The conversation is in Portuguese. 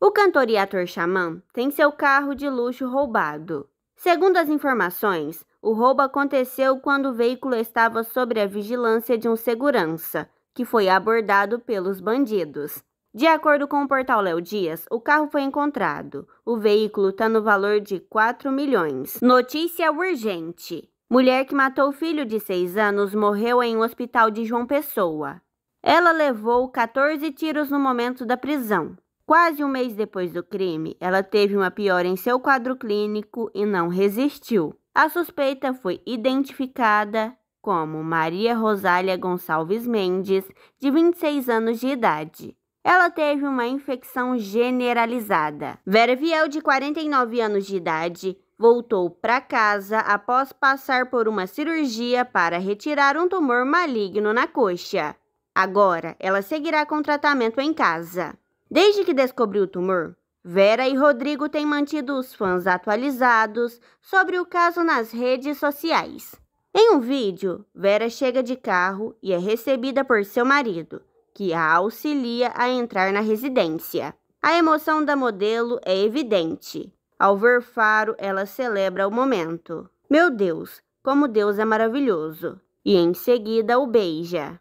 O cantor e ator Xamã tem seu carro de luxo roubado. Segundo as informações, o roubo aconteceu quando o veículo estava sob a vigilância de um segurança, que foi abordado pelos bandidos. De acordo com o portal Léo Dias, o carro foi encontrado. O veículo está no valor de 4 milhões. Notícia urgente: mulher que matou o filho de 6 anos morreu em um hospital de João Pessoa. Ela levou 14 tiros no momento da prisão. Quase um mês depois do crime, ela teve uma piora em seu quadro clínico e não resistiu. A suspeita foi identificada como Maria Rosália Gonçalves Mendes, de 26 anos de idade. Ela teve uma infecção generalizada. Vera Viel, de 49 anos de idade, voltou para casa após passar por uma cirurgia para retirar um tumor maligno na coxa. Agora, ela seguirá com tratamento em casa. Desde que descobriu o tumor, Vera e Rodrigo têm mantido os fãs atualizados sobre o caso nas redes sociais. Em um vídeo, Vera chega de carro e é recebida por seu marido, que a auxilia a entrar na residência. A emoção da modelo é evidente. Ao ver Faro, ela celebra o momento. Meu Deus, como Deus é maravilhoso! E em seguida o beija.